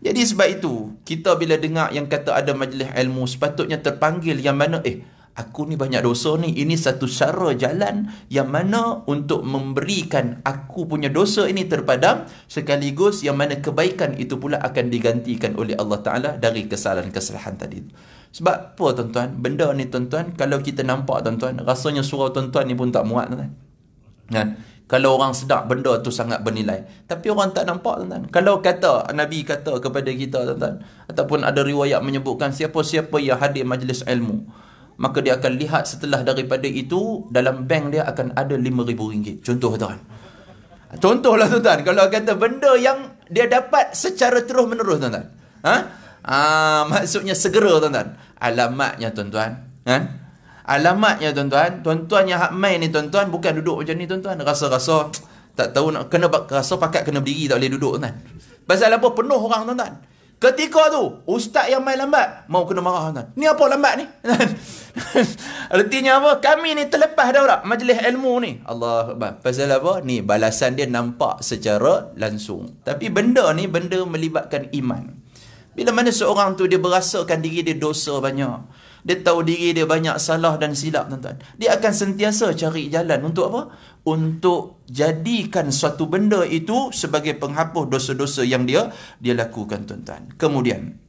Jadi sebab itu, kita bila dengar yang kata ada majlis ilmu, sepatutnya terpanggil yang mana, eh, aku ni banyak dosa ni ini satu cara jalan yang mana untuk memberikan aku punya dosa ini terpadam sekaligus yang mana kebaikan itu pula akan digantikan oleh Allah Taala dari kesalahan-kesalahan tadi tu sebab apa tuan-tuan benda ni tuan-tuan kalau kita nampak tuan-tuan rasanya surau tuan-tuan ni pun tak muat tuan-tuan kan kalau orang sedap benda tu sangat bernilai tapi orang tak nampak tuan-tuan kalau kata nabi kata kepada kita tuan-tuan ataupun ada riwayat menyebutkan siapa-siapa yang hadir majlis ilmu maka dia akan lihat setelah daripada itu dalam bank dia akan ada RM5,000 contoh tuan contohlah tuan kalau kata benda yang dia dapat secara terus menerus tuan-tuan ha? Ha, maksudnya segera tuan-tuan alamatnya tuan-tuan ha? alamatnya tuan-tuan tuan-tuan yang hak main ni tuan-tuan bukan duduk macam ni tuan-tuan rasa-rasa tak tahu nak kena rasa pakat kena berdiri tak boleh duduk tuan-tuan pasal apa penuh orang tuan-tuan Ketika tu, ustaz yang main lambat, mau kena marah kan. Ni apa lambat ni? Artinya [laughs] apa? Kami ni terlepas dah orang majlis ilmu ni. Allah Akbar. Pasal apa? Ni balasan dia nampak secara langsung. Tapi benda ni, benda melibatkan iman. Bila mana seorang tu dia berasakan diri dia dosa banyak. Dia tahu diri dia banyak salah dan silap tuan-tuan. Dia akan sentiasa cari jalan untuk apa? Untuk jadikan suatu benda itu sebagai penghapus dosa-dosa yang dia dia lakukan tuan-tuan. Kemudian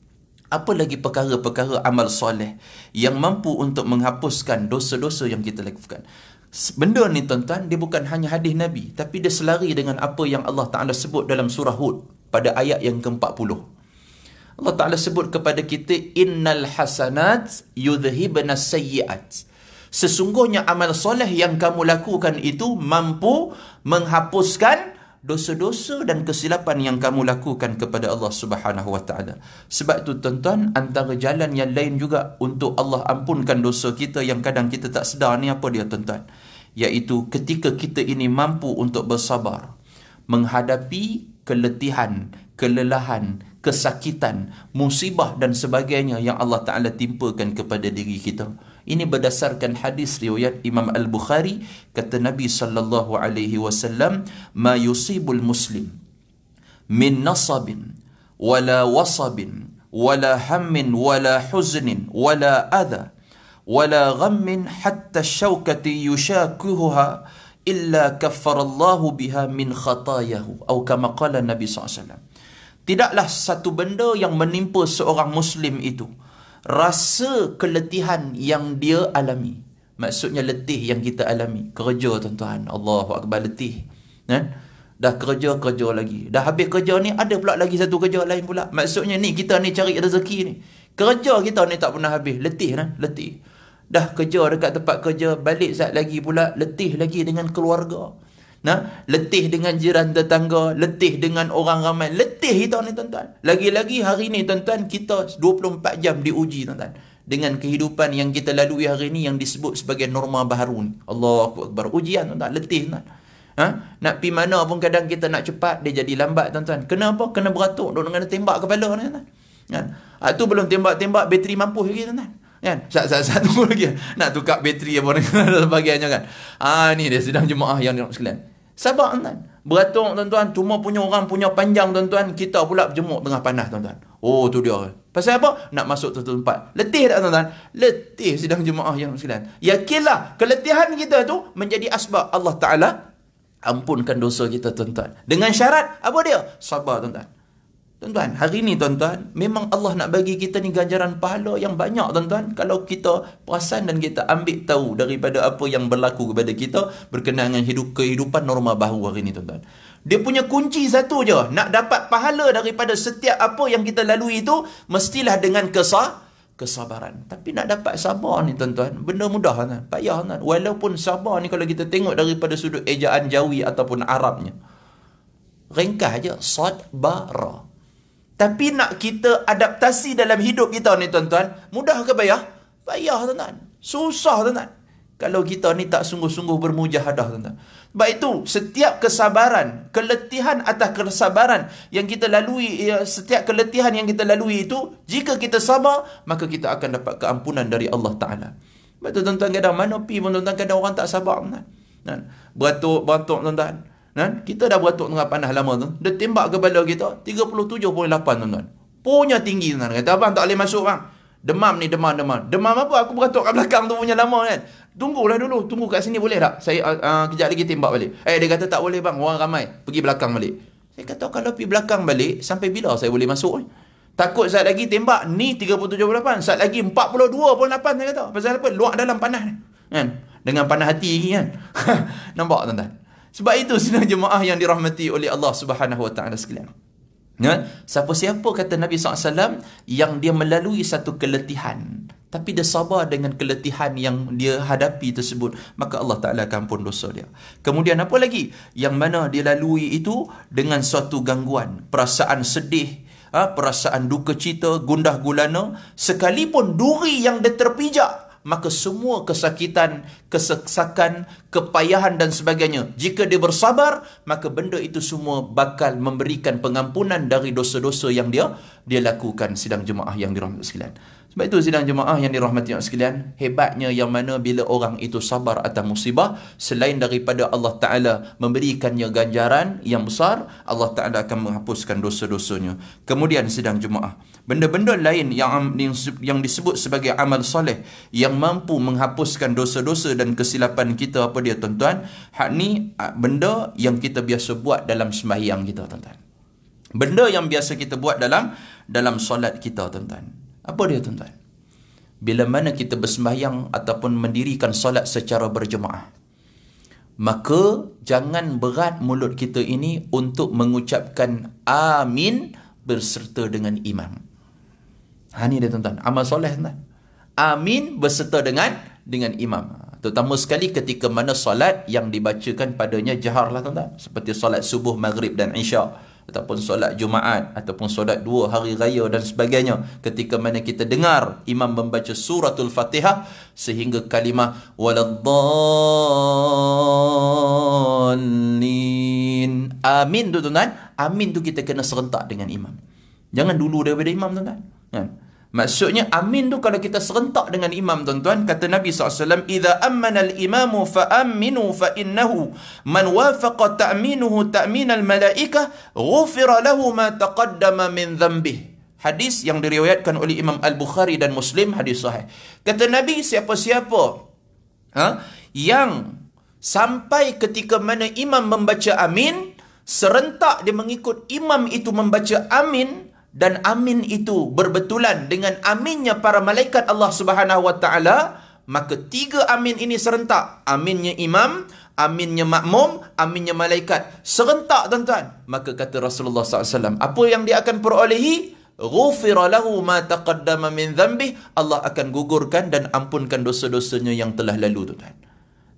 apa lagi perkara-perkara amal soleh yang mampu untuk menghapuskan dosa-dosa yang kita lakukan? Benda ni tuan-tuan, dia bukan hanya hadis Nabi. Tapi dia selari dengan apa yang Allah Ta'ala sebut dalam surah Hud pada ayat yang ke-40. Allah Ta'ala sebut kepada kita, Innal hasanat Yudhi yudhibna sayyiat. Sesungguhnya amal soleh yang kamu lakukan itu mampu menghapuskan dosa-dosa dan kesilapan yang kamu lakukan kepada Allah Subhanahu Wa Taala. Sebab itu tuan-tuan, antara jalan yang lain juga untuk Allah ampunkan dosa kita yang kadang kita tak sedar ni apa dia tuan-tuan? Yaitu ketika kita ini mampu untuk bersabar menghadapi keletihan, kelelahan, kesakitan, musibah dan sebagainya yang Allah Ta'ala timpakan kepada diri kita. Ini berdasarkan hadis riwayat Imam Al-Bukhari kata Nabi sallallahu alaihi wasallam ma yusibul muslim min nasabin wala wasabin wala hammin wala huznin wala adha wala ghammin hatta syaukati yushakuhuha illa kaffarallahu biha min khatayahu atau kama qala Nabi SAW tidaklah satu benda yang menimpa seorang muslim itu rasa keletihan yang dia alami maksudnya letih yang kita alami kerja tuan-tuan Allahu akbar letih kan dah kerja kerja lagi dah habis kerja ni ada pula lagi satu kerja lain pula maksudnya ni kita ni cari rezeki ni kerja kita ni tak pernah habis letih kan letih dah kerja dekat tempat kerja balik sat lagi pula letih lagi dengan keluarga nah letih dengan jiran tetangga letih dengan orang ramai letih kita ni tuan-tuan lagi-lagi hari ni tuan-tuan kita 24 jam diuji tuan-tuan dengan kehidupan yang kita lalui hari ni yang disebut sebagai norma baru ni Allahu akbar ujian tuan-tuan letih tuan-tuan Ha? Nak pergi mana pun kadang kita nak cepat Dia jadi lambat tuan-tuan Kena apa? Kena beratuk Duk dengan tembak kepala ni tuan-tuan kan? Ha, tu belum tembak-tembak Bateri mampus lagi tuan-tuan kan satu, satu, satu lagi nak tukar bateri apa [laughs] dan sebagainya kan ah ni dia sedang jemaah yang dalam sekalian sabar tuan beratur tuan-tuan cuma punya orang punya panjang tuan-tuan kita pula berjemuk tengah panas tuan-tuan oh tu dia pasal apa nak masuk satu tempat letih tak tuan-tuan letih sedang jemaah yang sekalian yakinlah keletihan kita tu menjadi asbab Allah Taala ampunkan dosa kita tuan-tuan dengan syarat apa dia sabar tuan-tuan Tuan-tuan, hari ni tuan-tuan, memang Allah nak bagi kita ni ganjaran pahala yang banyak tuan-tuan. Kalau kita perasan dan kita ambil tahu daripada apa yang berlaku kepada kita berkenaan dengan hidup kehidupan norma baru hari ni tuan-tuan. Dia punya kunci satu je, nak dapat pahala daripada setiap apa yang kita lalui itu mestilah dengan kesah kesabaran. Tapi nak dapat sabar ni tuan-tuan, benda mudah kan? Payah kan? Walaupun sabar ni kalau kita tengok daripada sudut ejaan jawi ataupun Arabnya. Ringkas je, sabara. Tapi nak kita adaptasi dalam hidup kita ni tuan-tuan, mudah ke bayar? Bayar, tuan-tuan. Susah tuan-tuan. Kalau kita ni tak sungguh-sungguh bermujahadah tuan-tuan. Sebab itu, setiap kesabaran, keletihan atas kesabaran yang kita lalui, ya, setiap keletihan yang kita lalui itu, jika kita sabar, maka kita akan dapat keampunan dari Allah Ta'ala. Sebab tuan-tuan kadang mana pi pun tuan-tuan, kadang orang tak sabar tuan-tuan. Beratuk, beratuk tuan-tuan. Dan kita dah buat tok tengah panas lama tu. Dia tembak kepala kita 37.8 tuan-tuan. Punya tinggi tuan-tuan. Kata abang tak boleh masuk bang. Demam ni demam demam. Demam apa aku beratur kat belakang tu punya lama kan. Tunggulah dulu. Tunggu kat sini boleh tak? Saya uh, uh, kejap lagi tembak balik. Eh dia kata tak boleh bang. Orang ramai. Pergi belakang balik. Saya kata kalau pergi belakang balik sampai bila saya boleh masuk eh? Takut saat lagi tembak ni 37.8. Saat lagi 42.8 saya kata. Pasal apa? Luak dalam panas ni. Kan? Dengan panas hati lagi kan. [laughs] Nampak tuan-tuan? Sebab itu sunnah jemaah yang dirahmati oleh Allah Subhanahu Wa Taala sekalian. Ya, siapa-siapa kata Nabi SAW yang dia melalui satu keletihan tapi dia sabar dengan keletihan yang dia hadapi tersebut maka Allah Taala akan ampun dosa dia. Kemudian apa lagi? Yang mana dia lalui itu dengan suatu gangguan, perasaan sedih, ha, perasaan duka cita, gundah gulana, sekalipun duri yang dia terpijak maka semua kesakitan, kesesakan, kepayahan dan sebagainya. Jika dia bersabar, maka benda itu semua bakal memberikan pengampunan dari dosa-dosa yang dia dia lakukan sidang jemaah yang dirahmati sekalian. Sebab itu sidang jemaah yang dirahmati Allah sekalian, hebatnya yang mana bila orang itu sabar atas musibah, selain daripada Allah Ta'ala memberikannya ganjaran yang besar, Allah Ta'ala akan menghapuskan dosa-dosanya. Kemudian sidang jemaah, benda-benda lain yang, yang disebut sebagai amal soleh, yang mampu menghapuskan dosa-dosa dan kesilapan kita, apa dia tuan-tuan? Hak ni ah, benda yang kita biasa buat dalam sembahyang kita tuan-tuan. Benda yang biasa kita buat dalam dalam solat kita tuan-tuan. Apa dia tuan-tuan? Bila mana kita bersembahyang ataupun mendirikan solat secara berjemaah. Maka jangan berat mulut kita ini untuk mengucapkan amin berserta dengan imam. Ha ni dia tuan-tuan. Amal soleh tuan-tuan. Amin berserta dengan dengan imam. Terutama sekali ketika mana solat yang dibacakan padanya jahar lah tuan-tuan. Seperti solat subuh, maghrib dan isyak ataupun solat Jumaat ataupun solat dua hari raya dan sebagainya ketika mana kita dengar imam membaca suratul Fatihah sehingga kalimah waladdallin amin tu tuan amin tu kita kena serentak dengan imam jangan dulu daripada imam tuan kan Maksudnya amin tu kalau kita serentak dengan imam tuan-tuan kata Nabi SAW idza al imamu fa aminu fa innahu man wafaqa ta'minuhu ta'min al malaikah ghufira lahu ma taqaddama min dhanbi Hadis yang diriwayatkan oleh Imam Al-Bukhari dan Muslim hadis sahih. Kata Nabi siapa-siapa ha, yang sampai ketika mana imam membaca amin serentak dia mengikut imam itu membaca amin dan amin itu berbetulan dengan aminnya para malaikat Allah Subhanahu wa taala maka tiga amin ini serentak aminnya imam aminnya makmum aminnya malaikat serentak tuan-tuan maka kata Rasulullah SAW apa yang dia akan perolehi ghufira lahu ma taqaddama min dhanbi Allah akan gugurkan dan ampunkan dosa-dosanya yang telah lalu tuan-tuan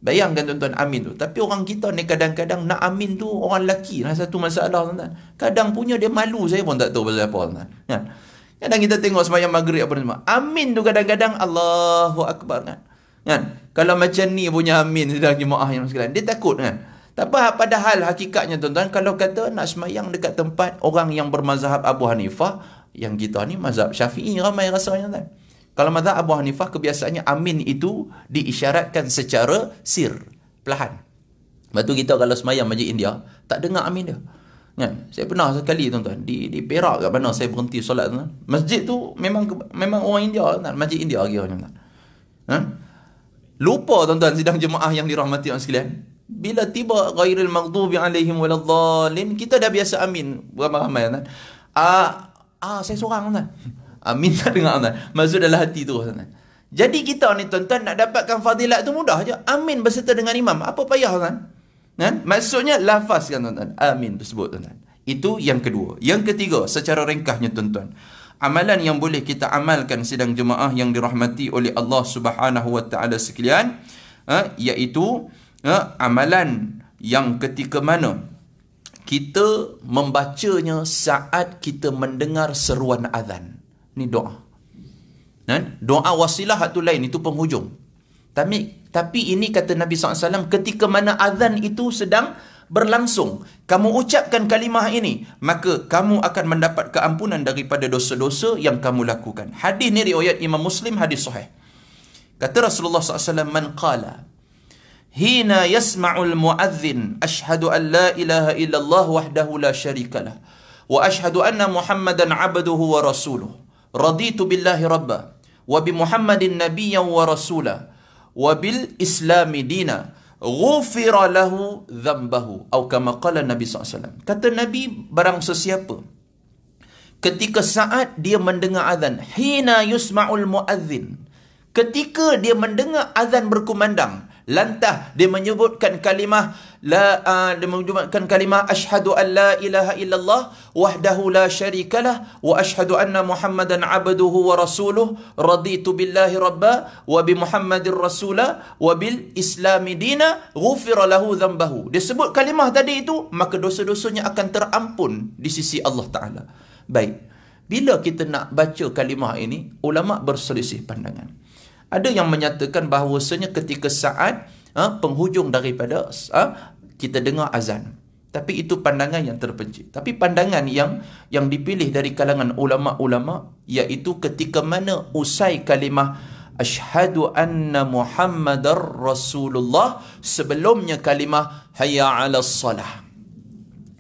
Bayangkan tuan-tuan amin tu. Tapi orang kita ni kadang-kadang nak amin tu orang lelaki lah satu masalah tuan-tuan. Kadang punya dia malu saya pun tak tahu pasal apa tuan-tuan. Kadang kita tengok semayang maghrib apa semua. Amin tu kadang-kadang Allahu Akbar kan. Kan? Kalau macam ni punya amin sedang jemaah yang sekalian. Dia takut kan. Tapi padahal hakikatnya tuan-tuan kalau kata nak semayang dekat tempat orang yang bermazhab Abu Hanifah yang kita ni mazhab syafi'i ramai rasanya tuan-tuan. Kalau mazhab Abu Hanifah kebiasaannya amin itu diisyaratkan secara sir, pelahan. Lepas tu kita kalau semayang majlis India, tak dengar amin dia. Kan? Saya pernah sekali tuan-tuan, di, di Perak kat mana saya berhenti solat tuan-tuan. Masjid tu memang memang orang India tuan-tuan, masjid India lagi tuan-tuan. Ha? Lupa tuan-tuan sidang jemaah yang dirahmati orang sekalian. Bila tiba ghairil maghdubi alaihim waladhalin, kita dah biasa amin. Ramai-ramai tuan-tuan. Ah, ah, saya seorang tuan-tuan uh, minta [laughs] dengan Allah. Maksud adalah hati tu. tuan Jadi kita ni tuan-tuan nak dapatkan fadilat tu mudah je. Amin berserta dengan imam. Apa payah kan? Kan? Maksudnya lafaz kan tuan-tuan. Amin tersebut tuan-tuan. Itu yang kedua. Yang ketiga secara ringkahnya tuan-tuan. Amalan yang boleh kita amalkan sidang jemaah yang dirahmati oleh Allah Subhanahu Wa Taala sekalian, ha, iaitu ha, amalan yang ketika mana kita membacanya saat kita mendengar seruan azan ni doa. Dan doa wasilah tu lain itu penghujung. Tapi tapi ini kata Nabi SAW ketika mana azan itu sedang berlangsung. Kamu ucapkan kalimah ini, maka kamu akan mendapat keampunan daripada dosa-dosa yang kamu lakukan. Hadis ni riwayat Imam Muslim, hadis sahih. Kata Rasulullah SAW, Man qala, Hina yasma'ul mu'adzin, Ashhadu an la ilaha illallah wahdahu la syarikalah, Wa ashhadu anna muhammadan abduhu wa rasuluh raditu billahi rabba wa bi muhammadin nabiyyan wa rasula wa bil islami dina ghufira lahu dhanbahu atau kama qala nabi SAW kata nabi barang sesiapa ketika saat dia mendengar azan hina yusma'ul muadzin ketika dia mendengar azan berkumandang lantah dia menyebutkan kalimah la uh, dia menyebutkan kalimah asyhadu an ilaha illallah wahdahu la syarikalah wa asyhadu anna muhammadan abduhu wa rasuluh raditu billahi rabba wa bi muhammadir rasula wa bil islami dina ghufira lahu dhanbahu dia sebut kalimah tadi itu maka dosa-dosanya akan terampun di sisi Allah taala baik bila kita nak baca kalimah ini ulama berselisih pandangan ada yang menyatakan bahawasanya ketika saat uh, penghujung daripada uh, kita dengar azan. Tapi itu pandangan yang terpencil. Tapi pandangan yang yang dipilih dari kalangan ulama-ulama iaitu ketika mana usai kalimah Ashadu anna Muhammadar Rasulullah sebelumnya kalimah Hayya ala salah.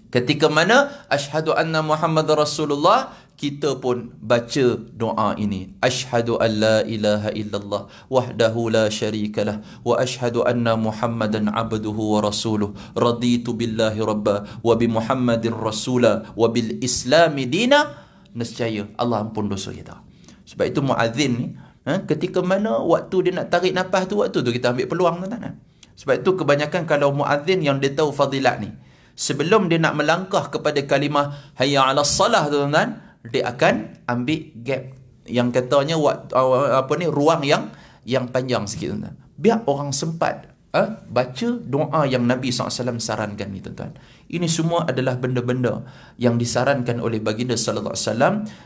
Ketika mana Ashadu anna Muhammadar Rasulullah kita pun baca doa ini asyhadu an la ilaha illallah wahdahu la syarikalah wa asyhadu anna muhammadan abduhu wa rasuluh raditu billahi rabba wa bi muhammadir rasula wa bil islam dina nescaya Allah ampun dosa kita sebab itu muadzin ni ha, ketika mana waktu dia nak tarik nafas tu waktu tu kita ambil peluang tuan-tuan sebab itu kebanyakan kalau muadzin yang dia tahu fadilat ni sebelum dia nak melangkah kepada kalimah hayya ala salah tuan-tuan dia akan ambil gap yang katanya uh, uh, apa ni ruang yang yang panjang sikit tuan-tuan. Biar orang sempat Ha? baca doa yang Nabi SAW sarankan ni tuan-tuan. Ini semua adalah benda-benda yang disarankan oleh baginda SAW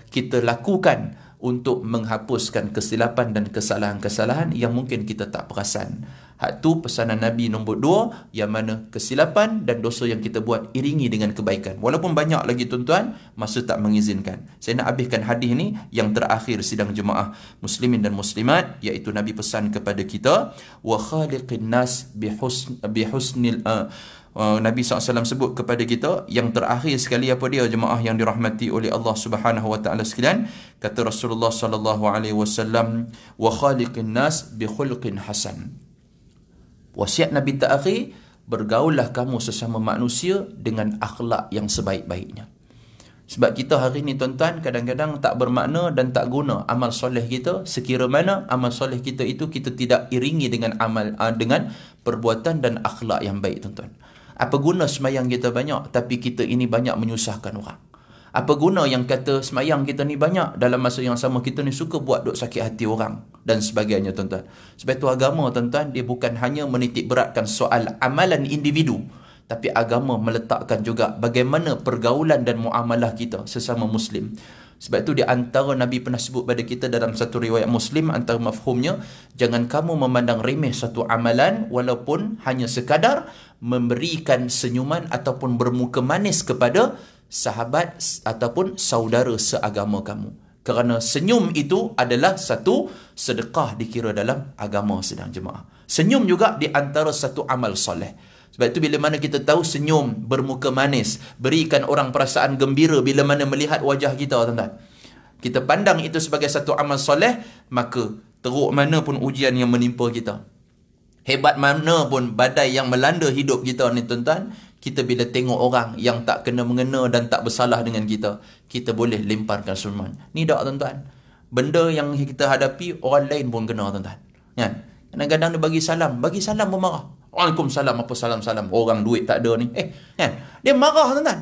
kita lakukan untuk menghapuskan kesilapan dan kesalahan-kesalahan yang mungkin kita tak perasan. Hak tu pesanan Nabi nombor dua yang mana kesilapan dan dosa yang kita buat iringi dengan kebaikan. Walaupun banyak lagi tuan-tuan, masa tak mengizinkan. Saya nak habiskan hadis ni yang terakhir sidang jemaah muslimin dan muslimat iaitu Nabi pesan kepada kita wa khaliqin nas bi husn uh, Uh, Nabi SAW sebut kepada kita yang terakhir sekali apa dia jemaah yang dirahmati oleh Allah Subhanahu wa taala sekalian kata Rasulullah sallallahu alaihi wasallam wa khaliqin nas bi khulqin hasan wasiat Nabi terakhir bergaullah kamu sesama manusia dengan akhlak yang sebaik-baiknya sebab kita hari ni tuan-tuan kadang-kadang tak bermakna dan tak guna amal soleh kita sekira mana amal soleh kita itu kita tidak iringi dengan amal uh, dengan perbuatan dan akhlak yang baik tuan-tuan. Apa guna semayang kita banyak tapi kita ini banyak menyusahkan orang? Apa guna yang kata semayang kita ni banyak dalam masa yang sama kita ni suka buat duk sakit hati orang dan sebagainya tuan-tuan. Sebab itu agama tuan-tuan dia bukan hanya menitik beratkan soal amalan individu tapi agama meletakkan juga bagaimana pergaulan dan muamalah kita sesama muslim. Sebab itu di antara Nabi pernah sebut pada kita dalam satu riwayat Muslim antara mafhumnya jangan kamu memandang remeh satu amalan walaupun hanya sekadar memberikan senyuman ataupun bermuka manis kepada sahabat ataupun saudara seagama kamu. Kerana senyum itu adalah satu sedekah dikira dalam agama sedang jemaah. Senyum juga di antara satu amal soleh. Sebab itu bila mana kita tahu senyum bermuka manis, berikan orang perasaan gembira bila mana melihat wajah kita, tuan-tuan. Kita pandang itu sebagai satu amal soleh, maka teruk mana pun ujian yang menimpa kita. Hebat mana pun badai yang melanda hidup kita ni, tuan-tuan. Kita bila tengok orang yang tak kena mengena dan tak bersalah dengan kita, kita boleh lemparkan sulman. Ni dak, tuan-tuan. Benda yang kita hadapi, orang lain pun kena, tuan-tuan. Kan? Kadang-kadang dia bagi salam. Bagi salam pun marah. Waalaikumsalam apa salam-salam orang duit tak ada ni. Eh, kan? Dia marah tuan-tuan.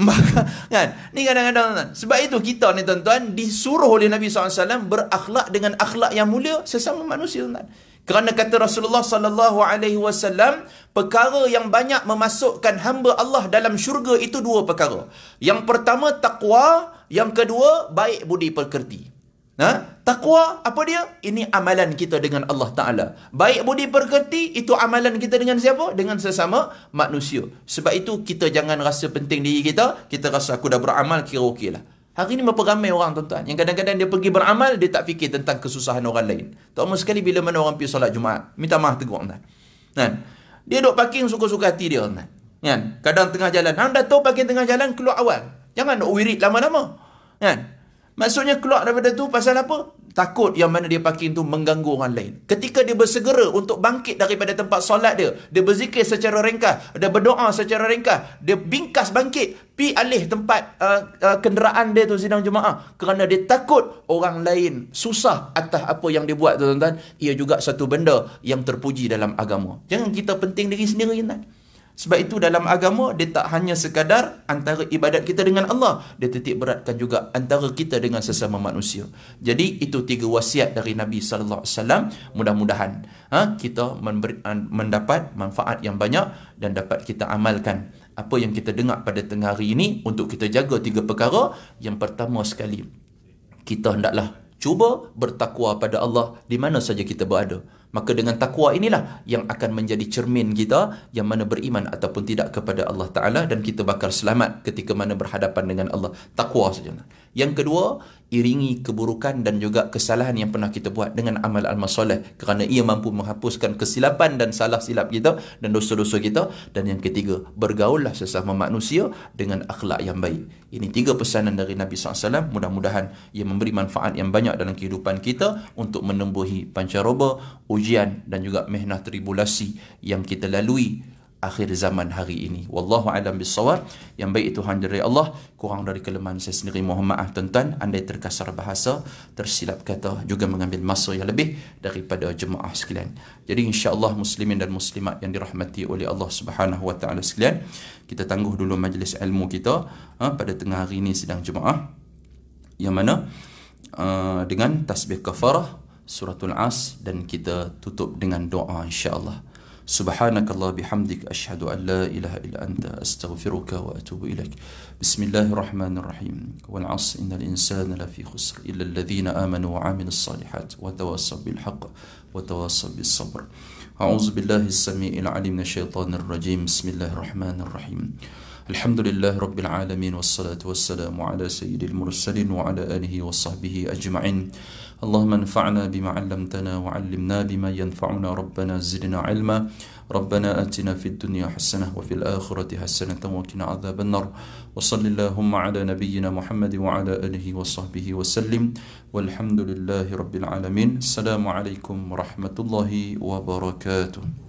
[laughs] kan? Ni kadang-kadang tuan-tuan. Sebab itu kita ni tuan-tuan disuruh oleh Nabi SAW berakhlak dengan akhlak yang mulia sesama manusia tuan-tuan. Kerana kata Rasulullah sallallahu alaihi wasallam, perkara yang banyak memasukkan hamba Allah dalam syurga itu dua perkara. Yang pertama takwa, yang kedua baik budi perkerti Ha? Takwa apa dia? Ini amalan kita dengan Allah Ta'ala. Baik budi perkerti, itu amalan kita dengan siapa? Dengan sesama manusia. Sebab itu kita jangan rasa penting diri kita, kita rasa aku dah beramal, kira okey lah. Hari ni berapa ramai orang tuan-tuan yang kadang-kadang dia pergi beramal, dia tak fikir tentang kesusahan orang lain. Tak mahu sekali bila mana orang pergi solat Jumaat. Minta maaf tegur tuan. Kan? Dia duduk parking suka-suka hati dia tuan. Kan? Kadang tengah jalan. anda tahu parking tengah jalan, keluar awal. Jangan nak wirid lama-lama. Kan? Maksudnya keluar daripada tu pasal apa? Takut yang mana dia pakai tu mengganggu orang lain. Ketika dia bersegera untuk bangkit daripada tempat solat dia, dia berzikir secara ringkas, dia berdoa secara ringkas, dia bingkas bangkit, pi alih tempat uh, uh, kenderaan dia tu sidang jemaah kerana dia takut orang lain susah atas apa yang dia buat tuan-tuan. Ia juga satu benda yang terpuji dalam agama. Jangan kita penting diri sendiri tuan-tuan. Sebab itu dalam agama dia tak hanya sekadar antara ibadat kita dengan Allah, dia titik beratkan juga antara kita dengan sesama manusia. Jadi itu tiga wasiat dari Nabi sallallahu alaihi wasallam. Mudah-mudahan ha, kita memberi, mendapat manfaat yang banyak dan dapat kita amalkan apa yang kita dengar pada tengah hari ini untuk kita jaga tiga perkara. Yang pertama sekali, kita hendaklah cuba bertakwa pada Allah di mana saja kita berada. Maka dengan takwa inilah yang akan menjadi cermin kita yang mana beriman ataupun tidak kepada Allah Ta'ala dan kita bakal selamat ketika mana berhadapan dengan Allah. Takwa saja. Yang kedua, iringi keburukan dan juga kesalahan yang pernah kita buat dengan amal amal soleh kerana ia mampu menghapuskan kesilapan dan salah silap kita dan dosa-dosa kita dan yang ketiga bergaullah sesama manusia dengan akhlak yang baik ini tiga pesanan dari Nabi SAW mudah-mudahan ia memberi manfaat yang banyak dalam kehidupan kita untuk menembuhi pancaroba ujian dan juga mehnah tribulasi yang kita lalui akhir zaman hari ini. Wallahu alam bisawab. Yang baik itu hanya dari Allah. Kurang dari kelemahan saya sendiri. Mohon maaf tuan-tuan. Andai terkasar bahasa, tersilap kata. Juga mengambil masa yang lebih daripada jemaah sekalian. Jadi insya Allah muslimin dan muslimat yang dirahmati oleh Allah subhanahu wa ta'ala sekalian. Kita tangguh dulu majlis ilmu kita. Ha, pada tengah hari ini sedang jemaah. Yang mana? Uh, dengan tasbih kafarah, suratul as dan kita tutup dengan doa insyaAllah. Allah. سبحانك الله بحمدك أشهد أن لا إله إلا أنت أستغفرك وأتوب إليك بسم الله الرحمن الرحيم والعصر إن الإنسان لفي خسر إلا الذين آمنوا وعملوا الصالحات وتواصوا بالحق وتواصوا بالصبر أعوذ بالله السميع العليم من الشيطان الرجيم بسم الله الرحمن الرحيم الحمد لله رب العالمين والصلاة والسلام على سيد المرسلين وعلى آله وصحبه أجمعين اللهم انفعنا بما علمتنا وعلمنا بما ينفعنا ربنا زدنا علما ربنا آتنا في الدنيا حسنة وفي الآخرة حسنة وقنا عذاب النار وصل اللهم على نبينا محمد وعلى آله وصحبه وسلم والحمد لله رب العالمين السلام عليكم ورحمة الله وبركاته